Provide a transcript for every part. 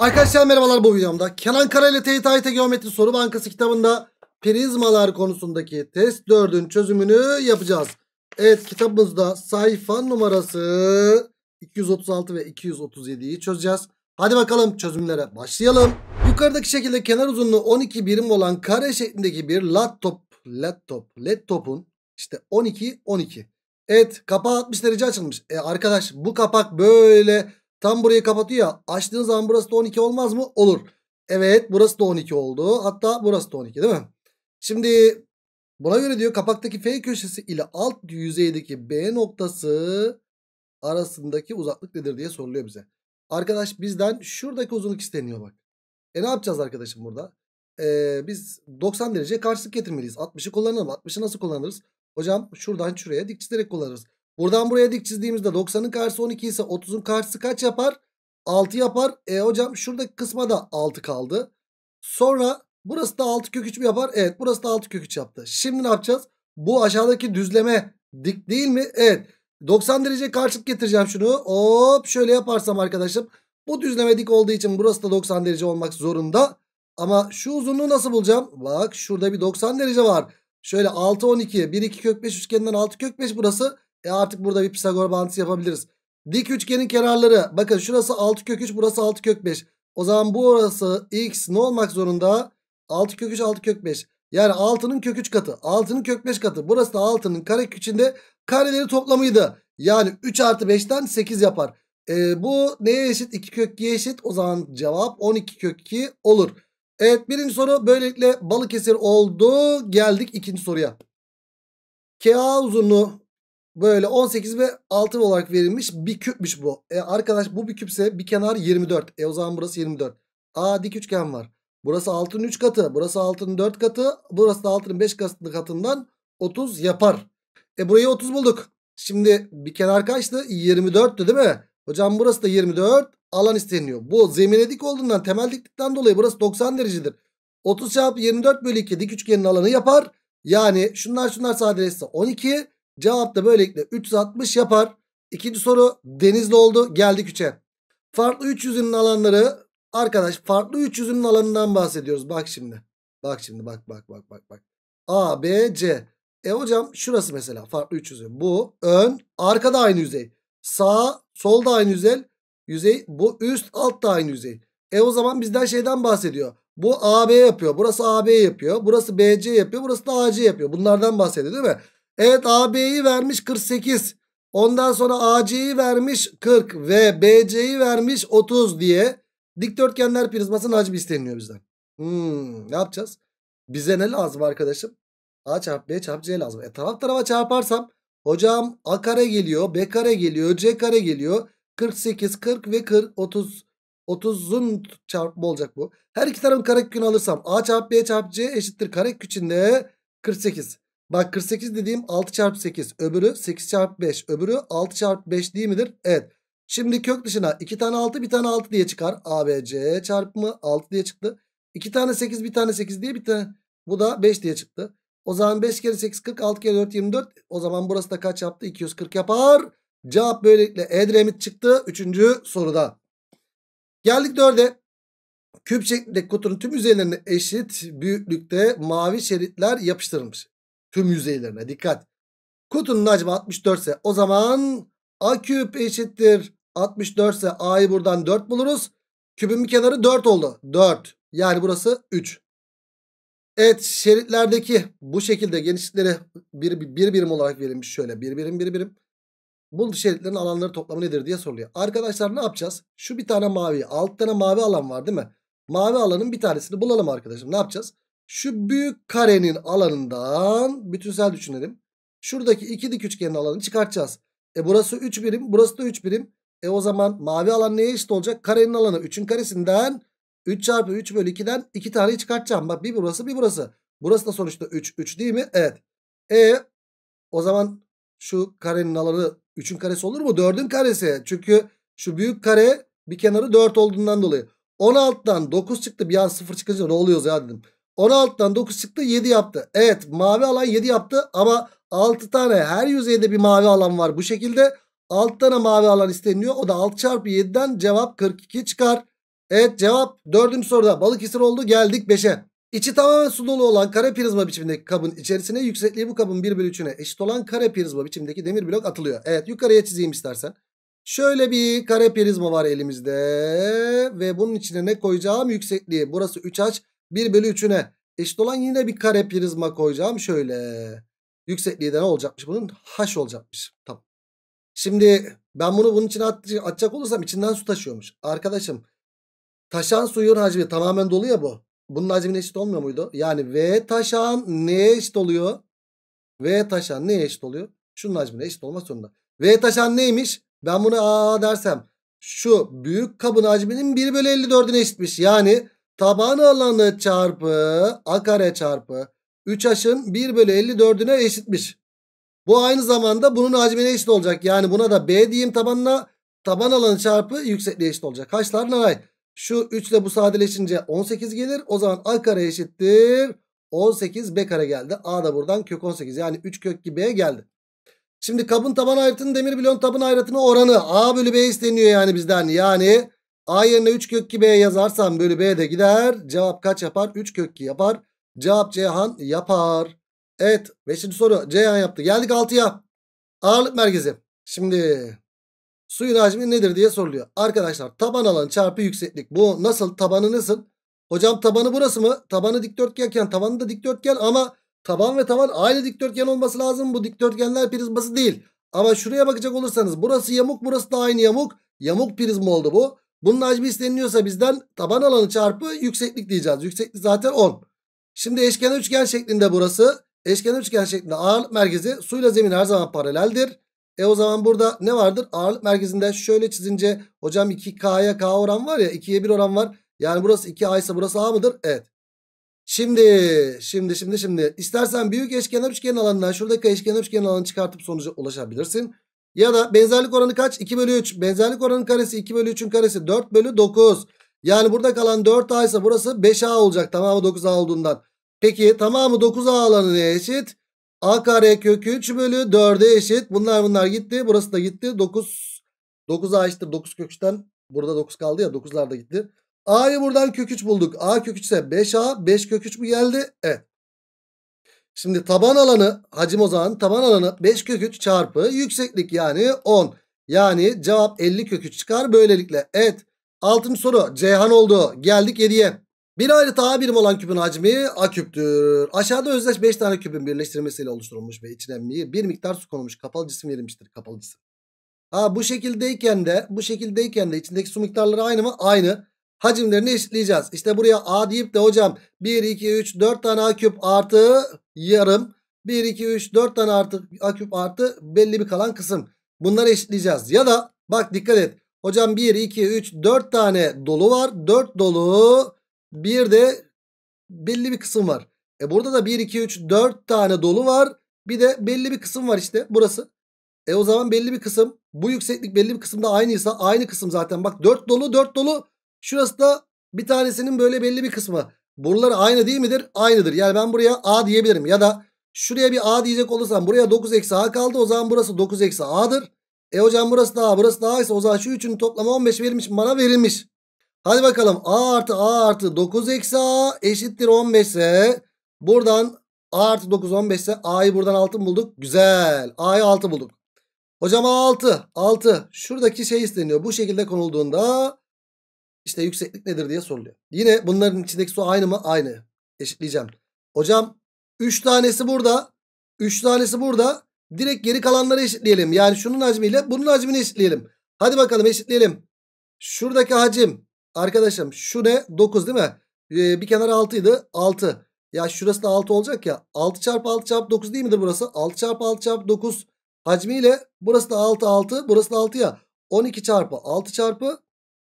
Arkadaşlar merhabalar bu videomda. Kenan Kara ile TYT Geometri Soru Bankası kitabında prizmalar konusundaki test 4'ün çözümünü yapacağız. Evet kitabımızda sayfa numarası 236 ve 237'yi çözeceğiz. Hadi bakalım çözümlere başlayalım. Yukarıdaki şekilde kenar uzunluğu 12 birim olan kare şeklindeki bir lat top, lat top, led topun işte 12, 12. Evet kapağı 60 derece açılmış. E arkadaş bu kapak böyle Tam burayı kapatıyor ya. Açtığın zaman burası da 12 olmaz mı? Olur. Evet burası da 12 oldu. Hatta burası da 12 değil mi? Şimdi buna göre diyor kapaktaki F köşesi ile alt yüzeydeki B noktası arasındaki uzaklık nedir diye soruluyor bize. Arkadaş bizden şuradaki uzunluk isteniyor bak. E ne yapacağız arkadaşım burada? Ee, biz 90 derece karşılık getirmeliyiz. 60'ı kullanalım. 60'ı nasıl kullanırız? Hocam şuradan şuraya dik çizerek kullanırız. Buradan buraya dik çizdiğimizde 90'ın karşısı 12 ise 30'un karşısı kaç yapar? 6 yapar. E hocam şuradaki kısma da 6 kaldı. Sonra burası da 6 kök 3 mü yapar? Evet burası da 6 kök 3 yaptı. Şimdi ne yapacağız? Bu aşağıdaki düzleme dik değil mi? Evet. 90 derece karşılık getireceğim şunu. Hop şöyle yaparsam arkadaşım. Bu düzleme dik olduğu için burası da 90 derece olmak zorunda. Ama şu uzunluğu nasıl bulacağım? Bak şurada bir 90 derece var. Şöyle 6 12 1 2 kök 5 üçgeninden 6 kök 5 burası. E artık burada bir Pisagor bağıntısı yapabiliriz. Dik üçgenin kenarları. Bakın şurası 6 kök 3 burası 6 kök 5. O zaman bu orası x ne olmak zorunda? 6 kök 3 6 kök 5. Yani 6'nın kök 3 katı. 6'nın kök 5 katı. Burası da 6'nın kare kökünde kareleri toplamıydı. Yani 3 artı 5'ten 8 yapar. E, bu neye eşit? 2 kök 2'ye eşit. O zaman cevap 12 kök 2 olur. Evet birinci soru böylelikle balık Balıkesir oldu. Geldik ikinci soruya. KA uzunluğu Böyle 18 ve 6 olarak verilmiş bir küpmüş bu. E arkadaş bu bir küpse bir kenar 24. E o zaman burası 24. A dik üçgen var. Burası 6'nın 3 katı. Burası 6'nın 4 katı. Burası da 6'nın 5 katından 30 yapar. E burayı 30 bulduk. Şimdi bir kenar kaçtı? 24'tü değil mi? Hocam burası da 24 alan isteniyor. Bu zemine dik olduğundan temel diklikten dolayı burası 90 derecedir. 30 çarpı 24 bölü 2 dik üçgenin alanı yapar. Yani şunlar şunlar sadeleşse 12 Cevap da böylelikle 360 yapar. İkinci soru denizli oldu. Geldik 3'e. Farklı 3 yüzünün alanları arkadaş farklı 3 yüzünün alanından bahsediyoruz. Bak şimdi. Bak şimdi bak bak bak bak bak. A, B, C. E hocam şurası mesela farklı 3 yüzey. Bu ön arkada aynı yüzey. Sağ solda aynı yüzey. Yüzey bu üst alt da aynı yüzey. E o zaman bizden şeyden bahsediyor. Bu AB yapıyor. Burası AB yapıyor. Burası BC yapıyor. Burası da AC yapıyor. Bunlardan bahsediyor değil mi? Evet AB'yi vermiş 48. Ondan sonra AC'yi vermiş 40 ve BC'yi vermiş 30 diye dikdörtgenler prizmasının hacmi isteniyor bizden. Hmm, ne yapacağız? Bize ne lazım arkadaşım? A çarp B çarp C lazım. E taraf tarafa çarparsam hocam A kare geliyor, B kare geliyor, C kare geliyor. 48, 40 ve 40, 30. 30'un çarpımı olacak bu. Her iki tarafın kare kökünü alırsam A çarp B çarp C eşittir kare kökünde 48. Bak 48 dediğim 6 çarpı 8 öbürü 8 çarpı 5 öbürü 6 çarpı 5 değil midir? Evet. Şimdi kök dışına 2 tane 6 bir tane 6 diye çıkar. ABC çarpımı 6 diye çıktı. 2 tane 8 bir tane 8 diye bir tane. Bu da 5 diye çıktı. O zaman 5 kere 8 40 6 kere 4 24. O zaman burası da kaç yaptı? 240 yapar. Cevap böylelikle Edremit çıktı 3. soruda. Geldik 4'e. Küp şeklindeki kutunun tüm üzerlerine eşit büyüklükte mavi şeritler yapıştırılmış. Tüm yüzeylerine dikkat. Kutunun hacmi 64 ise o zaman A küp eşittir 64 ise A'yı buradan 4 buluruz. Kübün bir kenarı 4 oldu. 4. Yani burası 3. Evet şeritlerdeki bu şekilde genişlikleri bir, bir birim olarak verilmiş. Şöyle bir birim bir birim. Bu şeritlerin alanları toplamı nedir diye soruluyor. Arkadaşlar ne yapacağız? Şu bir tane mavi. 6 tane mavi alan var değil mi? Mavi alanın bir tanesini bulalım arkadaşım. Ne yapacağız? Şu büyük karenin alanından bütünsel düşünelim. Şuradaki iki dik üçgenin alanını çıkartacağız. E burası 3 birim burası da 3 birim. E o zaman mavi alan neye eşit olacak? Karenin alanı 3'ün karesinden 3 çarpı 3 bölü 2'den 2 tane çıkartacağım. Bak bir burası bir burası. Burası da sonuçta 3. 3 değil mi? Evet. E o zaman şu karenin alanı 3'ün karesi olur mu? 4'ün karesi. Çünkü şu büyük kare bir kenarı 4 olduğundan dolayı. 16'dan 9 çıktı. Bir an 0 çıkınca ne oluyoruz ya dedim. 16'dan 9 çıktı 7 yaptı. Evet mavi alan 7 yaptı ama 6 tane her yüzeyde bir mavi alan var bu şekilde. 6 tane mavi alan isteniyor. O da 6 çarpı 7'den cevap 42 çıkar. Evet cevap 4. soruda Balıkesir oldu geldik 5'e. İçi tamamen su dolu olan kare prizma biçimindeki kabın içerisine yüksekliği bu kabın 1 bölü 3'üne eşit olan kare prizma biçimindeki demir blok atılıyor. Evet yukarıya çizeyim istersen. Şöyle bir kare prizma var elimizde ve bunun içine ne koyacağım yüksekliği. Burası 3 aç. 1 bölü 3'üne eşit olan yine bir kare prizma koyacağım şöyle. Yüksekliği de ne olacakmış bunun? H olacakmış. Tamam. Şimdi ben bunu bunun içine atacak olursam içinden su taşıyormuş. Arkadaşım taşan suyun hacmi tamamen dolu ya bu. Bunun hacmine eşit olmuyor muydu? Yani V taşan neye eşit oluyor? V taşan neye eşit oluyor? Şunun hacmine eşit olmak zorunda. V taşan neymiş? Ben bunu A dersem şu büyük kabın hacminin 1 bölü 54'üne eşitmiş. Yani taban alanı çarpı a kare çarpı 3 aşın 1 bölü 54'üne eşitmiş. Bu aynı zamanda bunun hacmine eşit olacak. Yani buna da b diyeyim tabanına taban alanı çarpı yüksekliğe eşit olacak. Kaçlar naray. Şu 3 ile bu sadeleşince 18 gelir. O zaman a kare eşittir. 18 b kare geldi. A da buradan kök 18 yani 3 kök b geldi. Şimdi kabın taban ayrıtının demir bilon taban ayrıtının oranı A bölü B isteniyor yani bizden. Yani A yerine 3 kök 2 B yazarsam bölü B de gider. Cevap kaç yapar? 3 kök 2 yapar. Cevap Cihan yapar. Evet 5. soru Cihan yaptı. Geldik 6'ya. Ağırlık merkezi. Şimdi suyun hacmi nedir diye soruluyor. Arkadaşlar taban alanı çarpı yükseklik. Bu nasıl? Tabanı nasıl? Hocam tabanı burası mı? Tabanı dikdörtgenken tabanı da dikdörtgen ama taban ve taban aynı dikdörtgen olması lazım. Bu dikdörtgenler prizması değil. Ama şuraya bakacak olursanız burası yamuk burası da aynı yamuk. Yamuk prizma oldu bu. Bunun hacmi isteniyorsa bizden taban alanı çarpı yükseklik diyeceğiz. Yükseklik zaten 10. Şimdi eşkenar üçgen şeklinde burası. Eşkenar üçgen şeklinde ağırlık merkezi suyla zemin her zaman paraleldir. E o zaman burada ne vardır? Ağırlık merkezinde şöyle çizince hocam 2K'ya K oran var ya 2'ye 1 oran var. Yani burası 2A ise burası A mıdır? Evet. Şimdi şimdi şimdi şimdi istersen büyük eşkenar üçgen alanından şuradaki eşkenar üçgen alanını çıkartıp sonuca ulaşabilirsin. Ya da benzerlik oranı kaç? 2 bölü 3. Benzerlik oranının karesi 2 bölü 3'ün karesi 4 bölü 9. Yani burada kalan 4A ise burası 5A olacak. Tamamı 9A olduğundan. Peki tamamı 9A alanı neye eşit? A kare kökü 3 bölü 4'e eşit. Bunlar bunlar gitti. Burası da gitti. 9 9A eşittir. 9 köküçten. Burada 9 kaldı ya. 9'lar da gitti. A'yı buradan kök 3 bulduk. A kök 3 ise 5A. 5 kök 3 mü geldi? Evet. Şimdi taban alanı hacim o zaman taban alanı 5 kök 3 çarpı yükseklik yani 10. Yani cevap 50 kök 3 çıkar böylelikle. Evet 6. soru Ceyhan oldu. Geldik 7'ye. Bir ayrı A birim olan küpün hacmi A küptür. Aşağıda özdeş 5 tane küpün birleştirilmesiyle oluşturulmuş ve içine bir miktar su konulmuş. Kapalı cisim verilmiştir. Kapalı cisim. Ha bu şekildeyken de bu şekildeyken de içindeki su miktarları aynı mı? Aynı hacimlerini eşitleyeceğiz. İşte buraya A deyip de hocam 1, 2, 3, 4 tane A küp artı yarım. 1, 2, 3, 4 tane artı, A küp artı belli bir kalan kısım. Bunları eşitleyeceğiz. Ya da bak dikkat et. Hocam 1, 2, 3, 4 tane dolu var. 4 dolu bir de belli bir kısım var. E burada da 1, 2, 3, 4 tane dolu var. Bir de belli bir kısım var işte burası. E o zaman belli bir kısım. Bu yükseklik belli bir kısımda aynıysa aynı kısım zaten. Bak 4 dolu 4 dolu Şurası da bir tanesinin böyle belli bir kısmı. Buraları aynı değil midir? Aynıdır. Yani ben buraya A diyebilirim. Ya da şuraya bir A diyecek olursam buraya 9 eksi A kaldı. O zaman burası 9 eksi A'dır. E hocam burası da A burası da A ise o zaman şu üçünün toplamı 15 verilmiş bana verilmiş. Hadi bakalım A artı A artı 9 eksi A eşittir 15 ise buradan A artı 9 15 ise A'yı buradan 6 bulduk? Güzel A'yı 6 bulduk. Hocam A 6 6 şuradaki şey isteniyor bu şekilde konulduğunda işte yükseklik nedir diye soruluyor. Yine bunların içindeki su aynı mı? Aynı. Eşitleyeceğim. Hocam 3 tanesi burada. 3 tanesi burada. Direkt geri kalanları eşitleyelim. Yani şunun hacmiyle bunun hacmini eşitleyelim. Hadi bakalım eşitleyelim. Şuradaki hacim arkadaşım şu ne? 9 değil mi? Ee, bir kenara 6 idi. 6. Ya şurası da 6 olacak ya. 6 çarpı 6 çarpı 9 değil midir burası? 6 çarpı 6 çarpı 9 hacmiyle burası da 6 6 burası da 6 ya. 12 çarpı 6 çarpı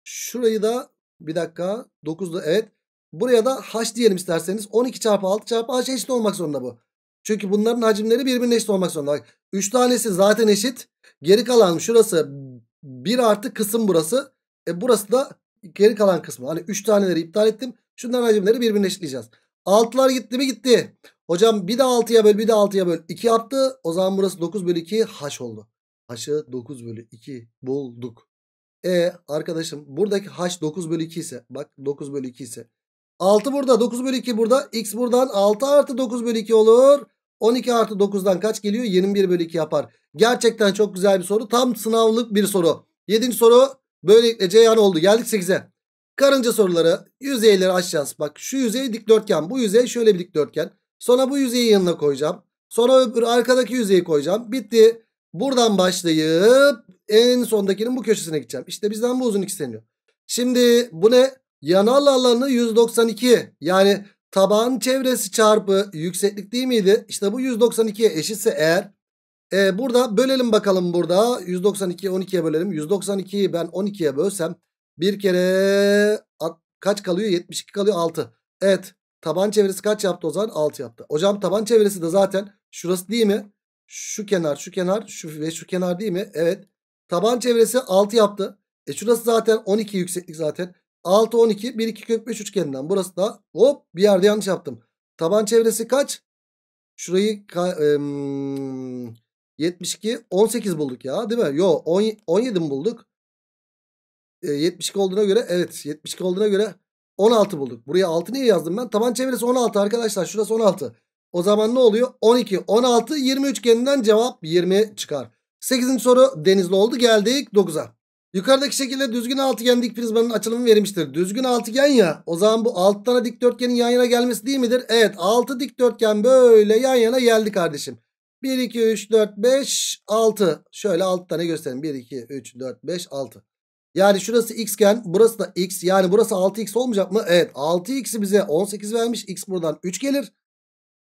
Şurayı da bir dakika 9'lu evet. Buraya da h diyelim isterseniz. 12 çarpı 6 çarpı h eşit olmak zorunda bu. Çünkü bunların hacimleri birbirine eşit olmak zorunda. 3 tanesi zaten eşit. Geri kalan şurası 1 artı kısım burası. E burası da geri kalan kısmı. Hani 3 taneleri iptal ettim. Şunların hacimleri birbirine eşitleyeceğiz. 6'lar gitti mi gitti. Hocam bir de 6'ya böl bir de 6'ya böl. 2 yaptı. O zaman burası 9 bölü 2 haş oldu. Haşı 9 bölü 2 bulduk. E arkadaşım buradaki h 9 bölü 2 ise bak 9 bölü 2 ise 6 burada 9 bölü 2 burada x buradan 6 artı 9 bölü 2 olur. 12 artı 9'dan kaç geliyor? 21 bölü 2 yapar. Gerçekten çok güzel bir soru. Tam sınavlık bir soru. 7. soru böylelikle Ceyhan oldu. Geldik 8'e. Karınca soruları yüzeyleri açacağız Bak şu yüzey dikdörtgen. Bu yüzey şöyle bir dikdörtgen. Sonra bu yüzeyi yanına koyacağım. Sonra öbür arkadaki yüzeyi koyacağım. Bitti. Buradan başlayıp en sondakinin bu köşesine gideceğim. İşte bizden bu uzun isteniyor. Şimdi bu ne? Yanal alanı 192. Yani taban çevresi çarpı yükseklik değil miydi? İşte bu 192'ye eşitse eğer. E, burada bölelim bakalım burada. 192'yi 12'ye bölelim. 192'yi ben 12'ye bölsem. Bir kere kaç kalıyor? 72 kalıyor 6. Evet taban çevresi kaç yaptı o zaman? 6 yaptı. Hocam taban çevresi de zaten şurası değil mi? Şu kenar, şu kenar, şu ve şu kenar değil mi? Evet. Taban çevresi 6 yaptı. E şurası zaten 12 yükseklik zaten. 6, 12, 1, 2 kök 5 üçgeninden. Burası da hop bir yerde yanlış yaptım. Taban çevresi kaç? Şurayı e, 72, 18 bulduk ya değil mi? Yo 17 mi bulduk? E, 72 olduğuna göre evet 72 olduğuna göre 16 bulduk. Buraya 6 niye yazdım ben? Taban çevresi 16 arkadaşlar. Şurası 16. O zaman ne oluyor? 12, 16, 20 üçgeninden cevap 20 çıkar. 8. soru denizli oldu. Geldik 9'a. Yukarıdaki şekilde düzgün altıgen dik prizmanın açılımı verilmiştir. Düzgün altıgen ya. O zaman bu 6 tane dikdörtgenin yan yana gelmesi değil midir? Evet 6 dikdörtgen böyle yan yana geldi kardeşim. 1, 2, 3, 4, 5, 6. Şöyle 6 tane göstereyim. 1, 2, 3, 4, 5, 6. Yani şurası x xken burası da x. Yani burası 6x olmayacak mı? Evet 6x'i bize 18 vermiş. x buradan 3 gelir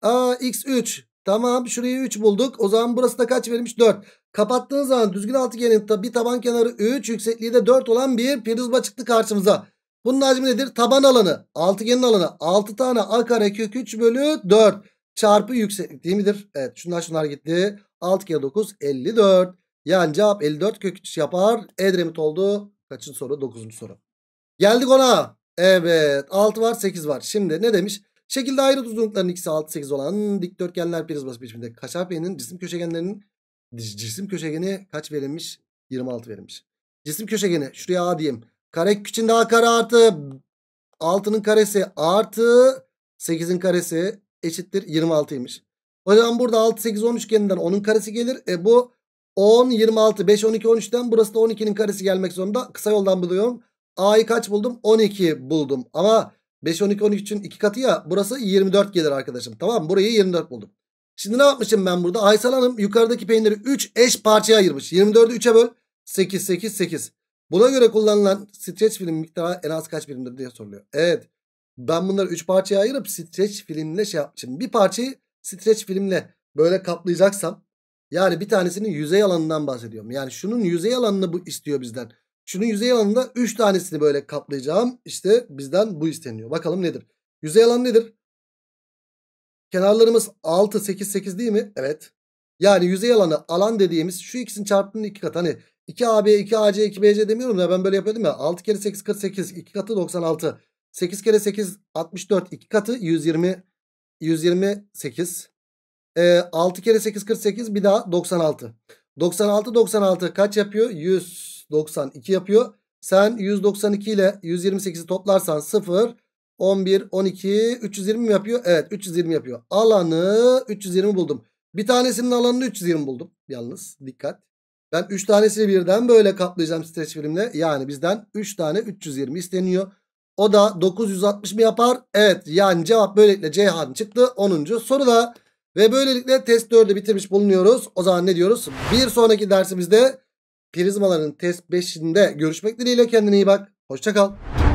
a x3. Tamam şurayı 3 bulduk. O zaman burası da kaç verilmiş? 4. kapattığınız zaman düzgün altıgenin bir taban kenarı 3. Yüksekliği de 4 olan bir prizma çıktı karşımıza. Bunun hacmi nedir? Taban alanı. Altıgenin alanı. 6 tane a kare kök 3 bölü 4 çarpı yükseklik değil midir? Evet şunlar şunlar gitti. 6 kere 9 54. Yani cevap 54 kök 3 yapar. Edremit oldu. kaçın soru? 9. soru. Geldik ona. Evet 6 var 8 var. Şimdi ne demiş? Şekilde ayrı uzunlukların x'i 6 8 olan dikdörtgenler prizması biçiminde kaçar peynin cisim köşegenlerinin cisim köşegeni kaç verilmiş? 26 verilmiş. Cisim köşegeni şuraya A diyeyim. Kare için daha kare artı 6'nın karesi artı 8'in karesi eşittir 26'ymış. O zaman burada 6 8 10 üçgeninden 10'un karesi gelir. E bu 10 26 5 12 13'ten burası da 12'nin karesi gelmek zorunda. Kısa yoldan buluyorum. A'yı kaç buldum? 12 buldum. Ama 5, 12, 13'ün 2 katı ya. Burası 24 gelir arkadaşım. Tamam Burayı 24 buldum. Şimdi ne yapmışım ben burada? Aysel Hanım yukarıdaki peyniri 3 eş parçaya ayırmış. 24'ü 3'e böl. 8, 8, 8. Buna göre kullanılan streç film miktarı en az kaç birimdir diye soruluyor. Evet. Ben bunları 3 parçaya ayırıp streç filmle şey yapmışım. Bir parçayı streç filmle böyle kaplayacaksam yani bir tanesinin yüzey alanından bahsediyorum. Yani şunun yüzey alanını bu istiyor bizden. Şunun yüzey alanında 3 tanesini böyle kaplayacağım. İşte bizden bu isteniyor. Bakalım nedir? Yüzey alanı nedir? Kenarlarımız 6, 8, 8 değil mi? Evet. Yani yüzey alanı alan dediğimiz şu ikisinin çarpımının iki katı. Hani 2AB, 2AC, 2BC demiyorum ya ben böyle yapıyordum ya. 6 kere 8, 48. 2 katı 96. 8 kere 8, 64. 2 katı 120, 128. Ee, 6 kere 8, 48. Bir daha 96. 96, 96 kaç yapıyor? 100. 192 yapıyor. Sen 192 ile 128'i toplarsan 0, 11, 12, 320 mi yapıyor? Evet 320 yapıyor. Alanı 320 buldum. Bir tanesinin alanını 320 buldum. Yalnız dikkat. Ben 3 tanesini birden böyle katlayacağım streç filmle. Yani bizden 3 tane 320 isteniyor. O da 960 mi yapar? Evet yani cevap böylelikle Ceyhan çıktı 10. soruda. Ve böylelikle test 4'ü bitirmiş bulunuyoruz. O zaman ne diyoruz? Bir sonraki dersimizde Prizmaların test 5'inde görüşmek dileğiyle kendine iyi bak. Hoşçakal.